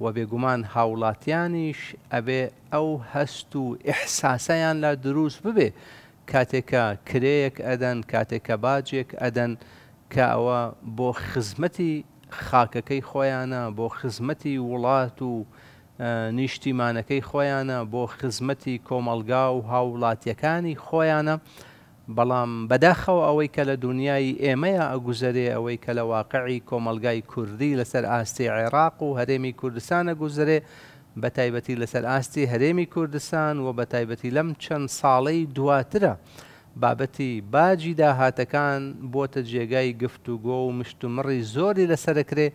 و بێگومان هاوڵاتیانیش ئەبێ ئەو هەست و ئحساسەیان لا دروست ببێ کاتێکە کرەیەک ئەدەن کاتێکە باجێک ئەدەن کە ئەوە بۆ خزمەتی خاکەکەی خۆیانە بۆ خزمەتی وڵات و نیشتیمانەکەی خۆیانە بۆ خزمەتی کۆمەلگا و هاوڵاتیەکانی خۆیانە بەڵام بەداخەوە ئەوەی کە لە دنیای ئێمەیە ئەگوزەرێ ئەوەی کە لە واقعی کۆمەلگای کوردی لەسەر ئاستی عێراق و هەرێمی کوردستانە گوزرێ بە تایبەتی لەسەر ئاستی هەرێمی کوردستان و بە تایبەتی لەم چەند ساڵەی دواترە بابەتی باجی داهاتەکان بۆتە جێگای گفتوگۆ و مشتومڕی زۆری لەسەرکرێ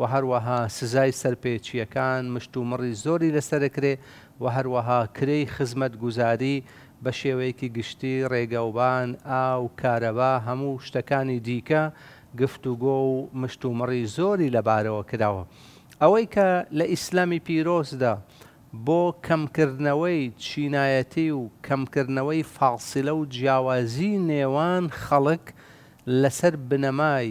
و هەروەها سزای سەرپێچیەکان مشتومڕی زۆری لەسەرکرێ و هەروەها کرەی خزمەت گوزاری و بە شێوەیەکی گشتی ڕێگەوبان ئاو کارەبا هەموو شتەکانی دیکە گفتوگۆ و مشتومڕی زۆری لەبارەوە کراوە. ئەوەی کە لە ئیسلامی پیرۆزدا بۆ کەمکردنەوەی چینایەتی و کەمکردنەوەی فاڵسیلە و جیاوازی نێوان خەڵک لەسەر بنەمای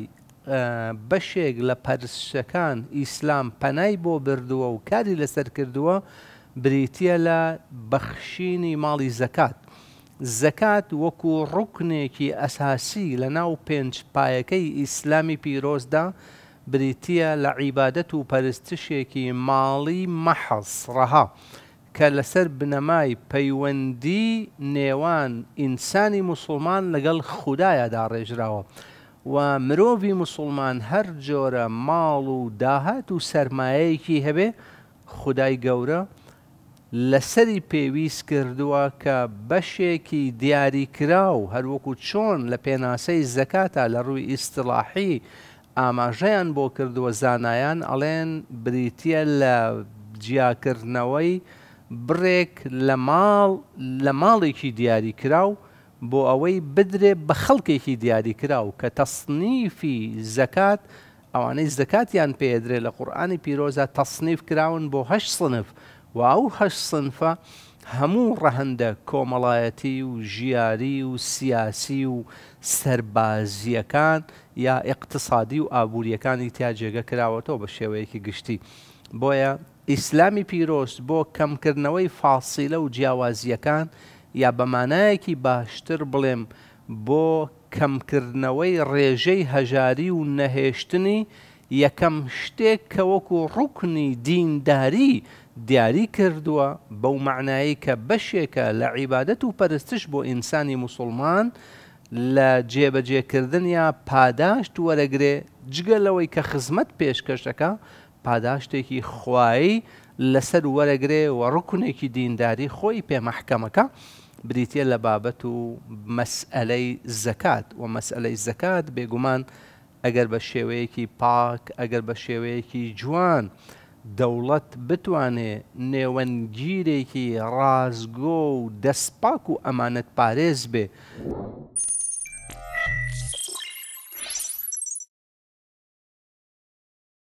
بەشێک لە پەرشەکان ئیسلام پەنای بۆ بردووە و کاری لەسەر کردووە بریتە لە بەخشینی ماڵی زەکات زەکات وەکو ڕوکنێکی ئەساسی لە ناو پێنج پایەکەی ئیسلامی پیرۆزدا بریتە لە عیبادەت و پەرستشێکی ماڵی مەحەز ڕەها کە لەسەر بنەمای پەیوەندی نێوان ئینسانی مسلمان لەگەڵ خوددایەدا ڕێژراوە. و مرۆڤی مسلمان هەر جۆرە ماڵ و داهات و سەرمایەیەکی هەبێ خدای گەورە، لەسەری پێویست کردووە کە بەشێکی دیاریکرا و هەروەکو چۆن لە پێناسەی زەکاتە لە ڕووی ئیستلاحی ئاماژەیان بۆ کردووە زانایان ئەڵێن بریتە لە جیاکردنەوەی بڕێک لە ماڵ لە ماڵێکی دیاریکرا و بۆ ئەوەی بدرێ بە خەڵکێکی دیاریکرا و کە تەسنیفی زەکات ئەوانەی زەکاتیان پێدرێت لە قورآانی پیرۆزە تەسنیف کراون بۆ هەش سنف و ئەو هەش سنفە هەموو ڕەهندە کۆمەڵایەتی و ژیاری و سیاسی و سربازیەکان یا اقتصادی و ئابوووریەکانی تیا جێگە کراوەتەوە بە شێوەیەکی گشتی بۆیە ئیسلامی پیرۆست بۆ کەمکردنەوەی فاسیلە و جیاوازیەکان یا بەمانایەکی باشتر بڵێم بۆ کەمکردنەوەی ڕێژەی هەژاری و نەهێشتنی یەکەم شتێک کە وەکو ڕوکنی دینداری دیاری کردووە بەو معنایی کە بەشێکە لە عیبادەت و پەرستش بۆ ئینسانی مسلمان لە جێبەجێکردن یا پاداشت وەرەگرێ جگەلەوەی کە خزمەت پێشکەشەکە پاداشتێکی خوایی لەسەر وەرەگرێ و ڕکونێکی دینداری خۆی پێمەحکەمەکە بریتە لە بابەت و مەسئلەی زەکات و مەسئلەی زەکات بێگومان ئەگەر بە شێوەیەکی پاک ئەگەر بە شێوەیەکی جوان دەوڵەت بتوانێ نێوەنگیرێکی ڕازگۆ و دەستپاک و ئەمانەت پارێز بێ.